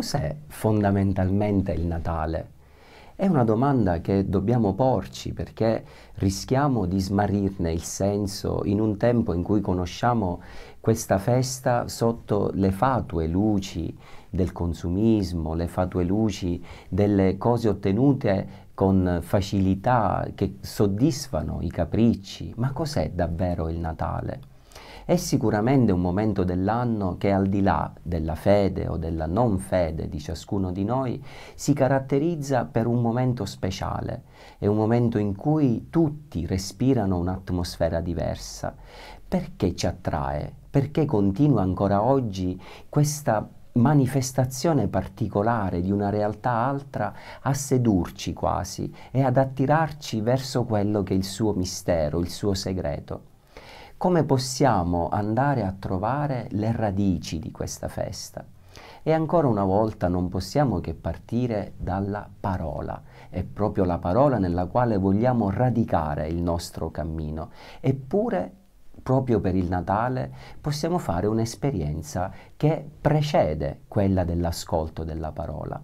cos'è fondamentalmente il Natale? È una domanda che dobbiamo porci perché rischiamo di smarrirne il senso in un tempo in cui conosciamo questa festa sotto le fatue luci del consumismo, le fatue luci delle cose ottenute con facilità che soddisfano i capricci. Ma cos'è davvero il Natale? È sicuramente un momento dell'anno che al di là della fede o della non fede di ciascuno di noi si caratterizza per un momento speciale, è un momento in cui tutti respirano un'atmosfera diversa. Perché ci attrae? Perché continua ancora oggi questa manifestazione particolare di una realtà altra a sedurci quasi e ad attirarci verso quello che è il suo mistero, il suo segreto come possiamo andare a trovare le radici di questa festa. E ancora una volta non possiamo che partire dalla parola. È proprio la parola nella quale vogliamo radicare il nostro cammino. Eppure proprio per il Natale possiamo fare un'esperienza che precede quella dell'ascolto della parola.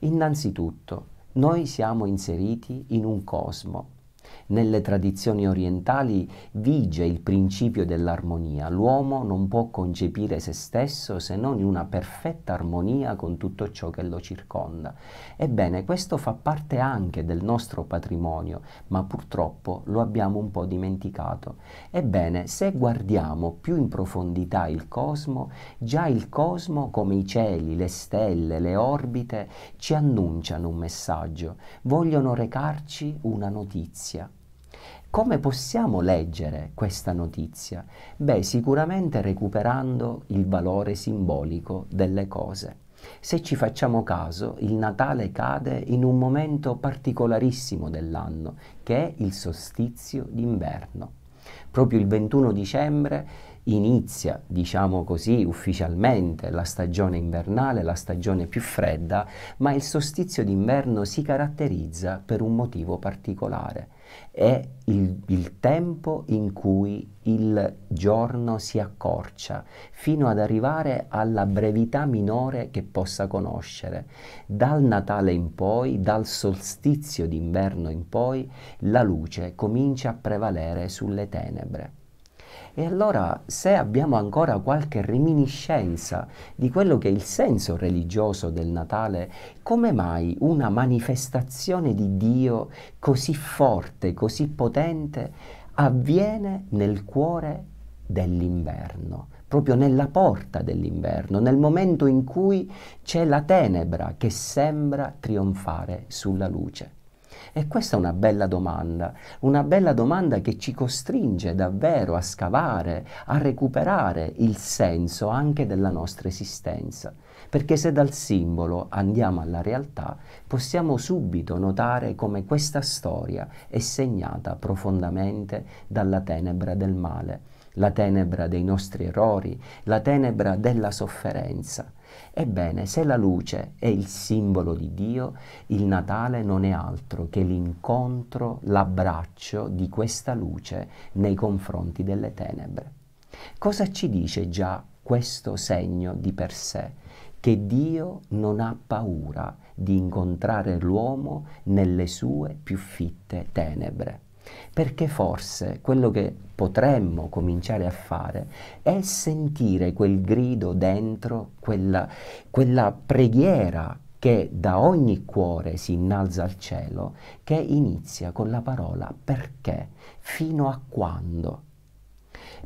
Innanzitutto, noi siamo inseriti in un cosmo nelle tradizioni orientali vige il principio dell'armonia. L'uomo non può concepire se stesso se non in una perfetta armonia con tutto ciò che lo circonda. Ebbene, questo fa parte anche del nostro patrimonio, ma purtroppo lo abbiamo un po' dimenticato. Ebbene, se guardiamo più in profondità il cosmo, già il cosmo, come i cieli, le stelle, le orbite, ci annunciano un messaggio, vogliono recarci una notizia come possiamo leggere questa notizia? Beh, sicuramente recuperando il valore simbolico delle cose. Se ci facciamo caso, il Natale cade in un momento particolarissimo dell'anno, che è il sostizio d'inverno. Proprio il 21 dicembre inizia, diciamo così, ufficialmente la stagione invernale, la stagione più fredda, ma il sostizio d'inverno si caratterizza per un motivo particolare è il, il, tempo in cui il giorno si accorcia fino ad arrivare alla brevità minore che possa conoscere. Dal Natale in poi, dal solstizio d'inverno in poi, la luce comincia a prevalere sulle tenebre. E allora se abbiamo ancora qualche reminiscenza di quello che è il senso religioso del Natale, come mai una manifestazione di Dio così forte, così potente, avviene nel cuore dell'inverno? proprio nella porta dell'inverno, nel momento in cui c'è la tenebra che sembra trionfare sulla luce. E questa è una bella domanda, una bella domanda che ci costringe davvero a scavare, a recuperare il senso anche della nostra esistenza, perché se dal simbolo andiamo alla realtà possiamo subito notare come questa storia è segnata profondamente dalla tenebra del male la tenebra dei nostri errori, la tenebra della sofferenza. Ebbene, se la luce è il simbolo di Dio, il Natale non è altro che l'incontro, l'abbraccio di questa luce nei confronti delle tenebre. Cosa ci dice già questo segno di per sé? Che Dio non ha paura di incontrare l'uomo nelle sue più fitte tenebre perché forse quello che potremmo cominciare a fare è sentire quel grido dentro, quella, quella preghiera che da ogni cuore si innalza al cielo, che inizia con la parola perché, fino a quando.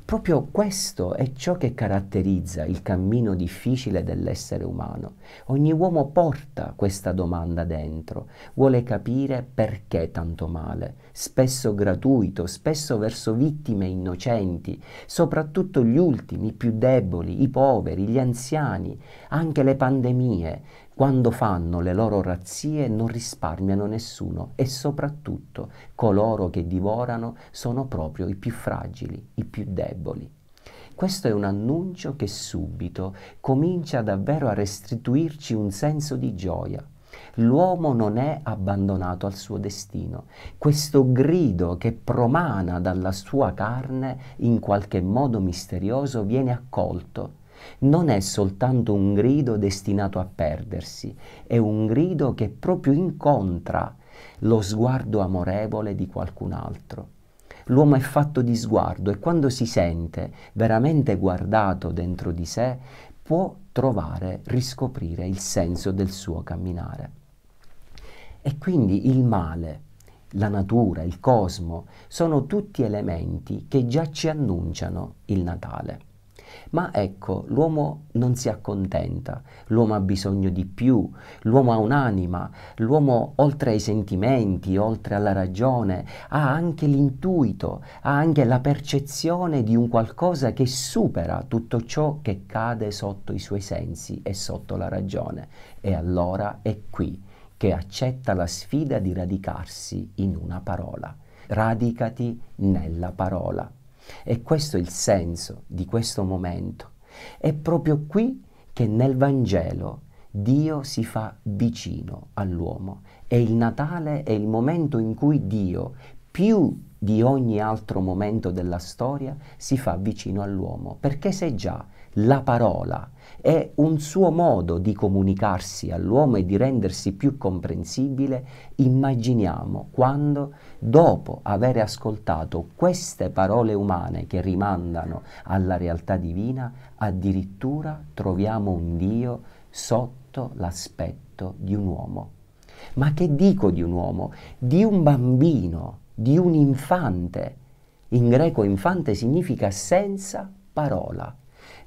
Proprio questo è ciò che caratterizza il cammino difficile dell'essere umano. Ogni uomo porta questa domanda dentro, vuole capire perché tanto male, spesso gratuito, spesso verso vittime innocenti, soprattutto gli ultimi, i più deboli, i poveri, gli anziani, anche le pandemie, quando fanno le loro razzie non risparmiano nessuno e soprattutto coloro che divorano sono proprio i più fragili, i più deboli. Questo è un annuncio che subito comincia davvero a restituirci un senso di gioia, l'uomo non è abbandonato al suo destino. Questo grido che promana dalla sua carne in qualche modo misterioso viene accolto. Non è soltanto un grido destinato a perdersi, è un grido che proprio incontra lo sguardo amorevole di qualcun altro. L'uomo è fatto di sguardo e quando si sente veramente guardato dentro di sé può trovare, riscoprire il senso del suo camminare. E quindi il male, la natura, il cosmo, sono tutti elementi che già ci annunciano il Natale. Ma ecco, l'uomo non si accontenta, l'uomo ha bisogno di più, l'uomo ha un'anima, l'uomo oltre ai sentimenti, oltre alla ragione, ha anche l'intuito, ha anche la percezione di un qualcosa che supera tutto ciò che cade sotto i suoi sensi e sotto la ragione. E allora è qui che accetta la sfida di radicarsi in una parola. Radicati nella parola. E questo è il senso di questo momento. È proprio qui che nel Vangelo Dio si fa vicino all'uomo e il Natale è il momento in cui Dio, più di ogni altro momento della storia, si fa vicino all'uomo, perché se già la parola è un suo modo di comunicarsi all'uomo e di rendersi più comprensibile, immaginiamo quando, dopo aver ascoltato queste parole umane che rimandano alla realtà divina, addirittura troviamo un Dio sotto l'aspetto di un uomo. Ma che dico di un uomo? Di un bambino, di un infante. In greco infante significa senza parola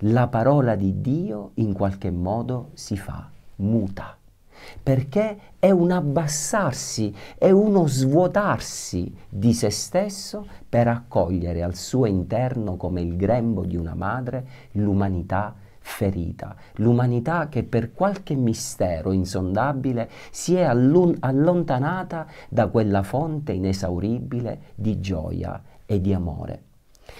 la parola di Dio in qualche modo si fa muta, perché è un abbassarsi, è uno svuotarsi di se stesso per accogliere al suo interno come il grembo di una madre l'umanità ferita, l'umanità che per qualche mistero insondabile si è allontanata da quella fonte inesauribile di gioia e di amore.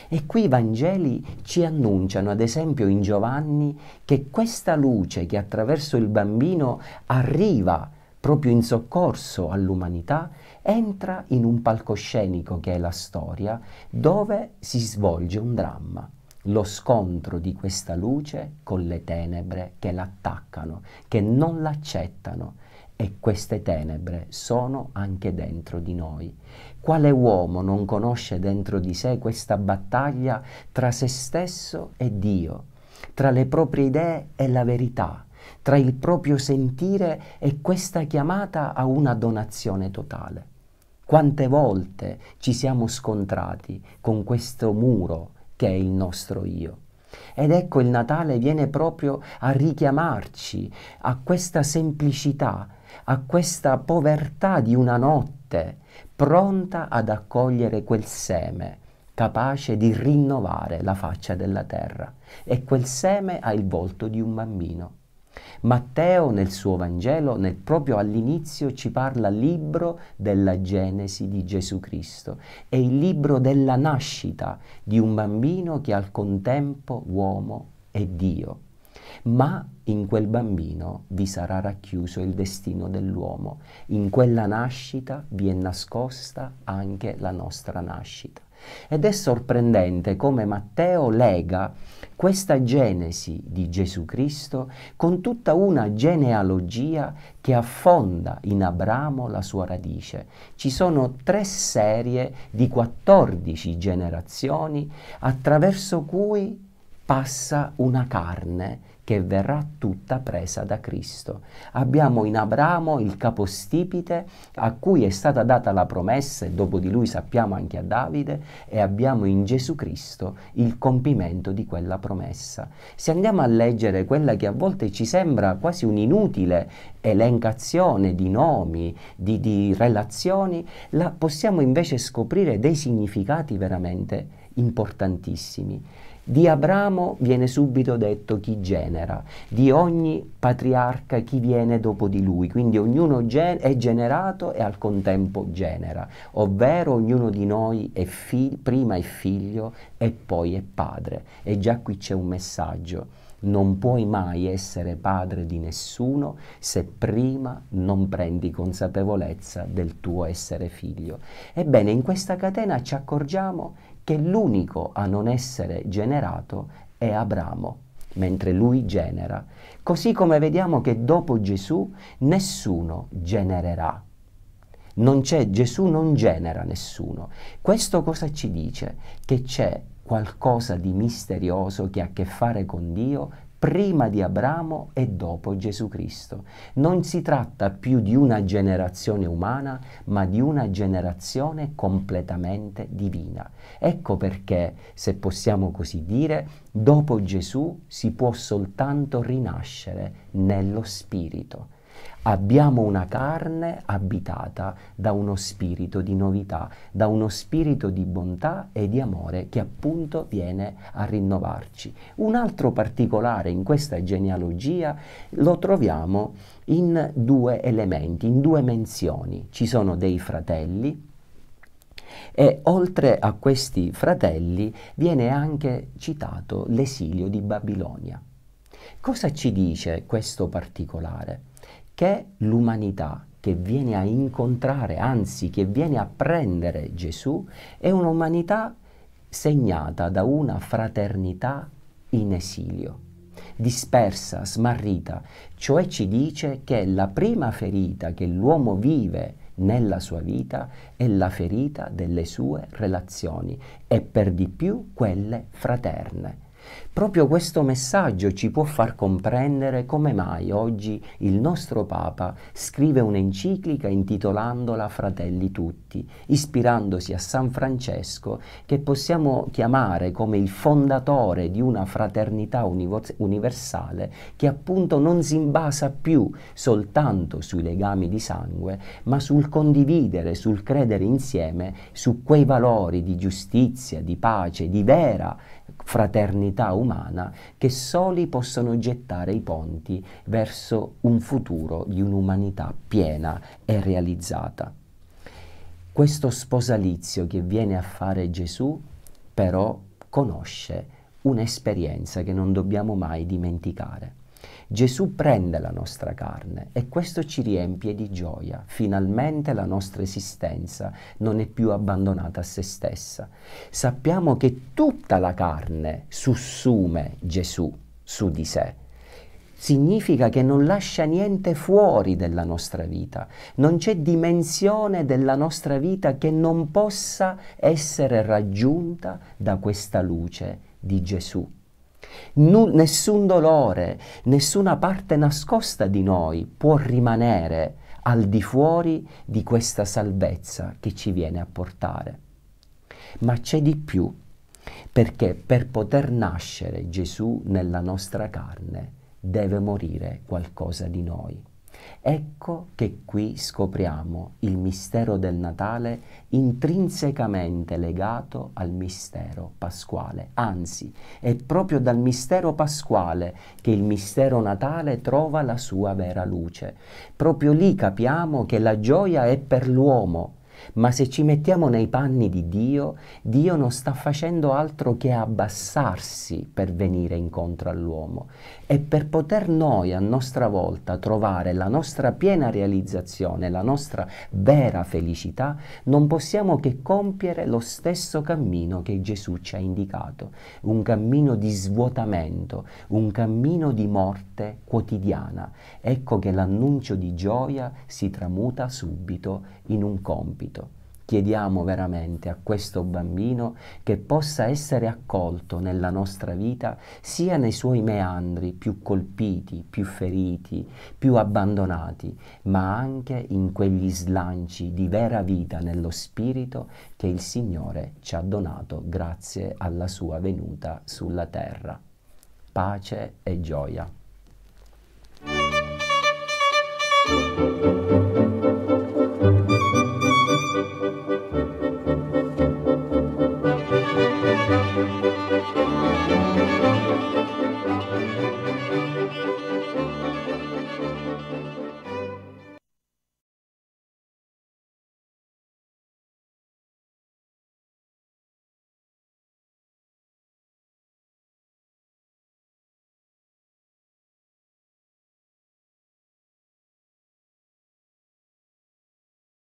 E qui i Vangeli ci annunciano, ad esempio in Giovanni, che questa luce che attraverso il bambino arriva proprio in soccorso all'umanità, entra in un palcoscenico che è la storia, dove si svolge un dramma, lo scontro di questa luce con le tenebre che l'attaccano, che non l'accettano e queste tenebre sono anche dentro di noi. Quale uomo non conosce dentro di sé questa battaglia tra se stesso e Dio, tra le proprie idee e la verità, tra il proprio sentire e questa chiamata a una donazione totale? Quante volte ci siamo scontrati con questo muro che è il nostro io? Ed ecco il Natale viene proprio a richiamarci a questa semplicità a questa povertà di una notte, pronta ad accogliere quel seme, capace di rinnovare la faccia della terra. E quel seme ha il volto di un bambino. Matteo nel suo Vangelo, nel, proprio all'inizio, ci parla libro della Genesi di Gesù Cristo. È il libro della nascita di un bambino che è al contempo uomo e Dio ma in quel bambino vi sarà racchiuso il destino dell'uomo, in quella nascita vi è nascosta anche la nostra nascita. Ed è sorprendente come Matteo lega questa genesi di Gesù Cristo con tutta una genealogia che affonda in Abramo la sua radice. Ci sono tre serie di 14 generazioni attraverso cui passa una carne che verrà tutta presa da Cristo. Abbiamo in Abramo il capostipite a cui è stata data la promessa e dopo di lui sappiamo anche a Davide e abbiamo in Gesù Cristo il compimento di quella promessa. Se andiamo a leggere quella che a volte ci sembra quasi un'inutile elencazione di nomi, di, di relazioni, la possiamo invece scoprire dei significati veramente importantissimi. Di Abramo viene subito detto chi genera, di ogni patriarca chi viene dopo di lui, quindi ognuno gen- è generato e al contempo genera, ovvero ognuno di noi è fi- prima è figlio e poi è padre. E già qui c'è un messaggio, non puoi mai essere padre di nessuno se prima non prendi consapevolezza del tuo essere figlio. Ebbene, in questa catena ci accorgiamo che l'unico a non essere generato è Abramo, mentre lui genera. Così come vediamo che dopo Gesù nessuno genererà. Non Gesù non genera nessuno. Questo cosa ci dice? Che c'è qualcosa di misterioso che ha a che fare con Dio prima di Abramo e dopo Gesù Cristo. Non si tratta più di una generazione umana, ma di una generazione completamente divina. Ecco perché, se possiamo così dire, dopo Gesù si può soltanto rinascere nello Spirito. Abbiamo una carne abitata da uno spirito di novità, da uno spirito di bontà e di amore che appunto viene a rinnovarci. Un altro particolare in questa genealogia lo troviamo in due elementi, in due menzioni. Ci sono dei fratelli e oltre a questi fratelli viene anche citato l'esilio di Babilonia. Cosa ci dice questo particolare? che l'umanità che viene a incontrare, anzi che viene a prendere Gesù, è un'umanità segnata da una fraternità in esilio, dispersa, smarrita, cioè ci dice che la prima ferita che l'uomo vive nella sua vita è la ferita delle sue relazioni e per di più quelle fraterne, Proprio questo messaggio ci può far comprendere come mai oggi il nostro Papa scrive un'enciclica intitolandola Fratelli tutti, ispirandosi a San Francesco che possiamo chiamare come il fondatore di una fraternità universale che appunto non si basa più soltanto sui legami di sangue, ma sul condividere, sul credere insieme su quei valori di giustizia, di pace, di vera fraternità umana che soli possono gettare i ponti verso un futuro di un'umanità piena e realizzata. Questo sposalizio che viene a fare Gesù però conosce un'esperienza che non dobbiamo mai dimenticare. Gesù prende la nostra carne e questo ci riempie di gioia. Finalmente la nostra esistenza non è più abbandonata a se stessa. Sappiamo che tutta la carne sussume Gesù su di sé significa che non lascia niente fuori della nostra vita, non c'è dimensione della nostra vita che non possa essere raggiunta da questa luce di Gesù. N- nessun dolore, nessuna parte nascosta di noi può rimanere al di fuori di questa salvezza che ci viene a portare. Ma c'è di più, perché per poter nascere Gesù nella nostra carne deve morire qualcosa di noi. Ecco che qui scopriamo il mistero del Natale intrinsecamente legato al mistero pasquale. Anzi, è proprio dal mistero pasquale che il mistero natale trova la sua vera luce. Proprio lì capiamo che la gioia è per l'uomo ma se ci mettiamo nei panni di Dio, Dio non sta facendo altro che abbassarsi per venire incontro all'uomo e per poter noi a nostra volta trovare la nostra piena realizzazione, la nostra vera felicità, non possiamo che compiere lo stesso cammino che Gesù ci ha indicato, un cammino di svuotamento, un cammino di morte quotidiana. Ecco che l'annuncio di gioia si tramuta subito in un compito Chiediamo veramente a questo bambino che possa essere accolto nella nostra vita sia nei suoi meandri più colpiti, più feriti, più abbandonati, ma anche in quegli slanci di vera vita nello spirito che il Signore ci ha donato grazie alla sua venuta sulla terra. Pace e gioia.